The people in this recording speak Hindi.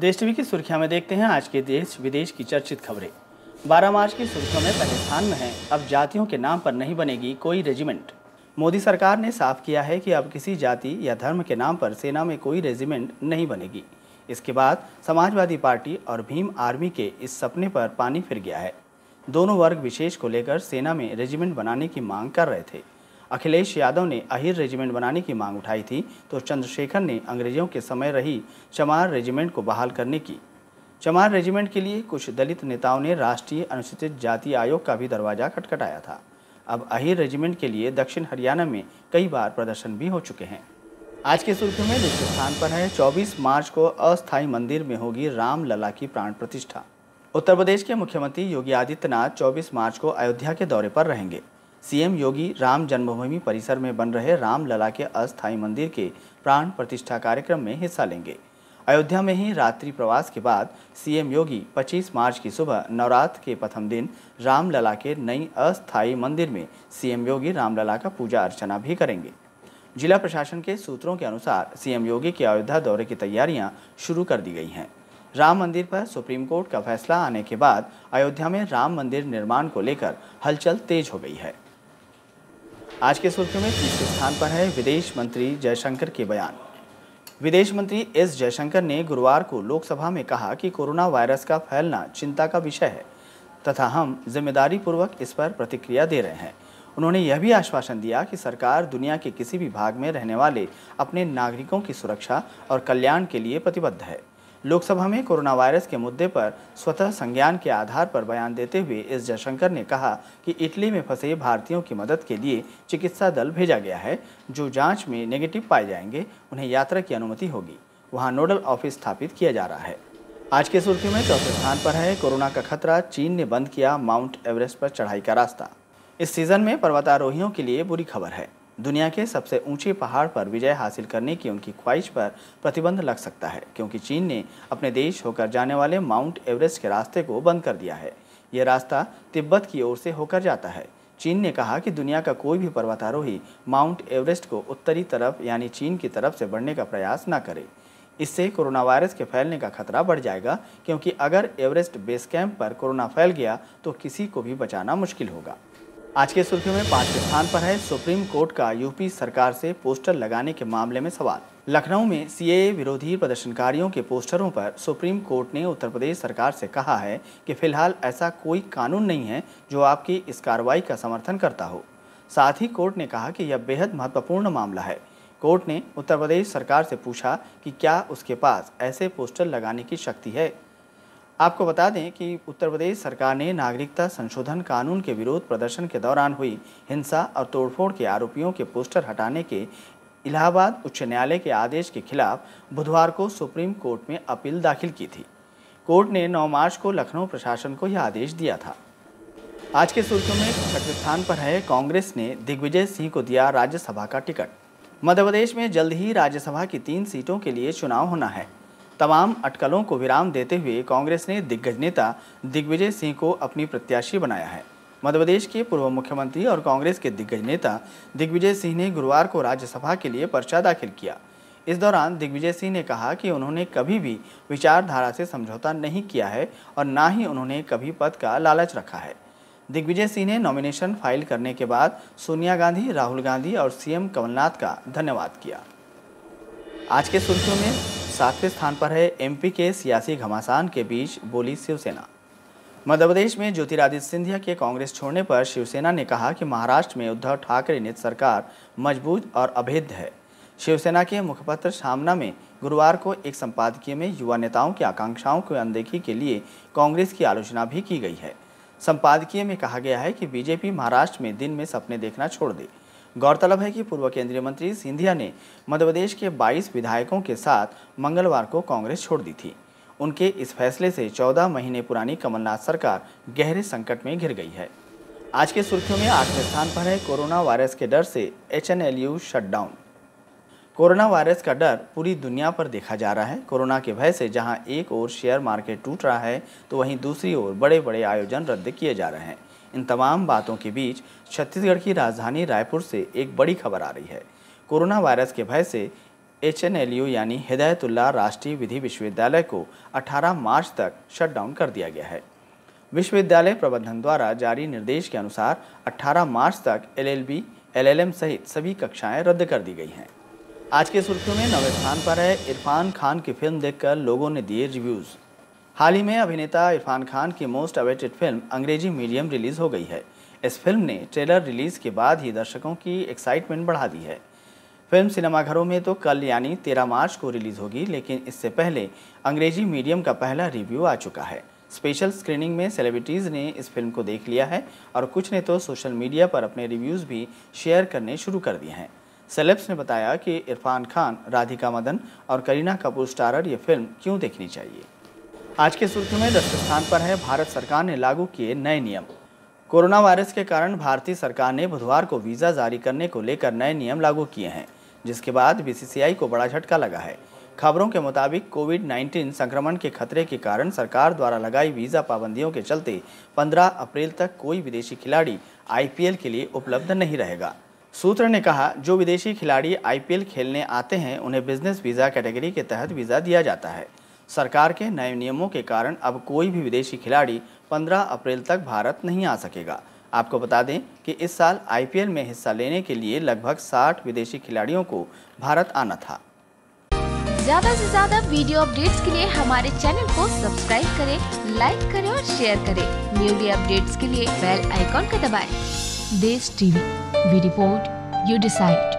देश टीवी की सुर्खियां में देखते हैं आज के देश विदेश की चर्चित खबरें बारह मार्च की सुर्खियों में पहले स्थान में है अब जातियों के नाम पर नहीं बनेगी कोई रेजिमेंट मोदी सरकार ने साफ किया है कि अब किसी जाति या धर्म के नाम पर सेना में कोई रेजिमेंट नहीं बनेगी इसके बाद समाजवादी पार्टी और भीम आर्मी के इस सपने पर पानी फिर गया है दोनों वर्ग विशेष को लेकर सेना में रेजिमेंट बनाने की मांग कर रहे थे अखिलेश यादव ने अहिर रेजिमेंट बनाने की मांग उठाई थी तो चंद्रशेखर ने अंग्रेजों के समय रही चमार रेजिमेंट को बहाल करने की चमार रेजिमेंट के लिए कुछ दलित नेताओं ने राष्ट्रीय अनुसूचित जाति आयोग का भी दरवाजा खटखटाया था अब अहिर रेजिमेंट के लिए दक्षिण हरियाणा में कई बार प्रदर्शन भी हो चुके हैं आज के सुर्खी में दूसरे स्थान पर है 24 मार्च को अस्थायी मंदिर में होगी राम लला की प्राण प्रतिष्ठा उत्तर प्रदेश के मुख्यमंत्री योगी आदित्यनाथ 24 मार्च को अयोध्या के दौरे पर रहेंगे सीएम योगी राम जन्मभूमि परिसर में बन रहे रामलला के अस्थायी मंदिर के प्राण प्रतिष्ठा कार्यक्रम में हिस्सा लेंगे अयोध्या में ही रात्रि प्रवास के बाद सीएम योगी 25 मार्च की सुबह नवरात्र के प्रथम दिन रामलला के नई अस्थायी मंदिर में सीएम योगी रामलला का पूजा अर्चना भी करेंगे जिला प्रशासन के सूत्रों के अनुसार सीएम योगी के अयोध्या दौरे की तैयारियां शुरू कर दी गई हैं राम मंदिर पर सुप्रीम कोर्ट का फैसला आने के बाद अयोध्या में राम मंदिर निर्माण को लेकर हलचल तेज हो गई है आज के सुर्खियों में तीसरे स्थान पर है विदेश मंत्री जयशंकर के बयान विदेश मंत्री एस जयशंकर ने गुरुवार को लोकसभा में कहा कि कोरोना वायरस का फैलना चिंता का विषय है तथा हम जिम्मेदारी पूर्वक इस पर प्रतिक्रिया दे रहे हैं उन्होंने यह भी आश्वासन दिया कि सरकार दुनिया के किसी भी भाग में रहने वाले अपने नागरिकों की सुरक्षा और कल्याण के लिए प्रतिबद्ध है लोकसभा में कोरोना वायरस के मुद्दे पर स्वतः संज्ञान के आधार पर बयान देते हुए एस जयशंकर ने कहा कि इटली में फंसे भारतीयों की मदद के लिए चिकित्सा दल भेजा गया है जो जांच में नेगेटिव पाए जाएंगे उन्हें यात्रा की अनुमति होगी वहां नोडल ऑफिस स्थापित किया जा रहा है आज के सुर्खी में चौथे स्थान पर है कोरोना का खतरा चीन ने बंद किया माउंट एवरेस्ट पर चढ़ाई का रास्ता इस सीजन में पर्वतारोहियों के लिए बुरी खबर है दुनिया के सबसे ऊंचे पहाड़ पर विजय हासिल करने की उनकी ख्वाहिश पर प्रतिबंध लग सकता है क्योंकि चीन ने अपने देश होकर जाने वाले माउंट एवरेस्ट के रास्ते को बंद कर दिया है यह रास्ता तिब्बत की ओर से होकर जाता है चीन ने कहा कि दुनिया का कोई भी पर्वतारोही माउंट एवरेस्ट को उत्तरी तरफ यानी चीन की तरफ से बढ़ने का प्रयास न करे इससे कोरोना वायरस के फैलने का खतरा बढ़ जाएगा क्योंकि अगर एवरेस्ट बेस कैंप पर कोरोना फैल गया तो किसी को भी बचाना मुश्किल होगा आज के सुर्खियों में पांच स्थान पर है सुप्रीम कोर्ट का यूपी सरकार से पोस्टर लगाने के मामले में सवाल लखनऊ में सी विरोधी प्रदर्शनकारियों के पोस्टरों पर सुप्रीम कोर्ट ने उत्तर प्रदेश सरकार से कहा है कि फिलहाल ऐसा कोई कानून नहीं है जो आपकी इस कार्रवाई का समर्थन करता हो साथ ही कोर्ट ने कहा कि यह बेहद महत्वपूर्ण मामला है कोर्ट ने उत्तर प्रदेश सरकार से पूछा कि क्या उसके पास ऐसे पोस्टर लगाने की शक्ति है आपको बता दें कि उत्तर प्रदेश सरकार ने नागरिकता संशोधन कानून के विरोध प्रदर्शन के दौरान हुई हिंसा और तोड़फोड़ के आरोपियों के पोस्टर हटाने के इलाहाबाद उच्च न्यायालय के आदेश के खिलाफ बुधवार को सुप्रीम कोर्ट में अपील दाखिल की थी कोर्ट ने 9 मार्च को लखनऊ प्रशासन को यह आदेश दिया था आज के सुर्खियों में छठवें स्थान पर है कांग्रेस ने दिग्विजय सिंह को दिया राज्यसभा का टिकट मध्य प्रदेश में जल्द ही राज्यसभा की तीन सीटों के लिए चुनाव होना है तमाम अटकलों को विराम देते हुए कांग्रेस ने दिग्गज नेता दिग्विजय सिंह को अपनी प्रत्याशी बनाया है मध्य प्रदेश के पूर्व मुख्यमंत्री और कांग्रेस के दिग्गज नेता दिग्विजय सिंह ने गुरुवार को राज्यसभा के लिए पर्चा दाखिल किया इस दौरान दिग्विजय सिंह ने कहा कि उन्होंने कभी भी विचारधारा से समझौता नहीं किया है और ना ही उन्होंने कभी पद का लालच रखा है दिग्विजय सिंह ने नॉमिनेशन फाइल करने के बाद सोनिया गांधी राहुल गांधी और सीएम कमलनाथ का धन्यवाद किया आज के सुर्खियों में सातवें स्थान पर है एमपी के सियासी घमासान के बीच बोली शिवसेना मध्य प्रदेश में ज्योतिरादित्य सिंधिया के कांग्रेस छोड़ने पर शिवसेना ने कहा कि महाराष्ट्र में उद्धव ठाकरे नेत सरकार मजबूत और अभेद्य है शिवसेना के मुखपत्र सामना में गुरुवार को एक संपादकीय में युवा नेताओं की आकांक्षाओं की अनदेखी के लिए कांग्रेस की आलोचना भी की गई है संपादकीय में कहा गया है कि बीजेपी महाराष्ट्र में दिन में सपने देखना छोड़ दे गौरतलब है कि पूर्व केंद्रीय मंत्री सिंधिया ने मध्यप्रदेश के 22 विधायकों के साथ मंगलवार को कांग्रेस छोड़ दी थी उनके इस फैसले से 14 महीने पुरानी कमलनाथ सरकार गहरे संकट में घिर गई है आज के सुर्खियों में आठवें स्थान पर है कोरोना वायरस के डर से H N L U shutdown corona virus का डर पूरी दुनिया पर देखा जा रहा है कोरोना के भय से जहां एक ओर शेयर मार्केट टूट रहा है तो वहीं दूसरी ओर बड़े बड़े आयोजन रद्द किए जा रहे हैं इन तमाम बातों के बीच छत्तीसगढ़ की राजधानी रायपुर से एक बड़ी खबर आ रही है कोरोना वायरस के भय से एच यानी हिदायतुल्ला राष्ट्रीय विधि विश्वविद्यालय को 18 मार्च तक शटडाउन कर दिया गया है विश्वविद्यालय प्रबंधन द्वारा जारी निर्देश के अनुसार 18 मार्च तक एलएलबी, एलएलएम सहित सभी कक्षाएं रद्द कर दी गई हैं आज के सुर्खियों में नवे स्थान पर है इरफान खान की फिल्म देखकर लोगों ने दिए रिव्यूज़ हाल ही में अभिनेता इरफान खान की most awaited film Angrezi medium release हो गई है इस फिल्म ने ट्रेलर रिलीज के बाद ही दर्शकों की एक्साइटमेंट बढ़ा दी है फिल्म सिनेमाघरों में तो कल यानी 13 मार्च को रिलीज होगी लेकिन इससे पहले अंग्रेजी मीडियम का पहला रिव्यू आ चुका है स्पेशल स्क्रीनिंग में सेलिब्रिटीज़ ने इस फिल्म को देख लिया है और कुछ ने तो सोशल मीडिया पर अपने रिव्यूज़ भी शेयर करने शुरू कर दिए हैं सेलेब्स ने बताया कि इरफान खान राधिका मदन और करीना कपूर स्टारर ये फिल्म क्यों देखनी चाहिए आज के सूत्र में दस स्थान पर है भारत सरकार ने लागू किए नए नियम कोरोना वायरस के कारण भारतीय सरकार ने बुधवार को वीज़ा जारी करने को लेकर नए नियम लागू किए हैं जिसके बाद बीसीसीआई को बड़ा झटका लगा है खबरों के मुताबिक कोविड 19 संक्रमण के खतरे के कारण सरकार द्वारा लगाई वीज़ा पाबंदियों के चलते 15 अप्रैल तक कोई विदेशी खिलाड़ी आईपीएल के लिए उपलब्ध नहीं रहेगा सूत्र ने कहा जो विदेशी खिलाड़ी आईपीएल खेलने आते हैं उन्हें बिजनेस वीज़ा कैटेगरी के तहत वीज़ा दिया जाता है सरकार के नए नियमों के कारण अब कोई भी विदेशी खिलाड़ी 15 अप्रैल तक भारत नहीं आ सकेगा आपको बता दें कि इस साल आईपीएल में हिस्सा लेने के लिए लगभग 60 विदेशी खिलाड़ियों को भारत आना था ज्यादा से ज्यादा वीडियो अपडेट्स के लिए हमारे चैनल को सब्सक्राइब करें, लाइक करें और शेयर करें। न्यू अपडेट्स के लिए बेल आइकॉन का दबाएं। Desh TV, we report you decide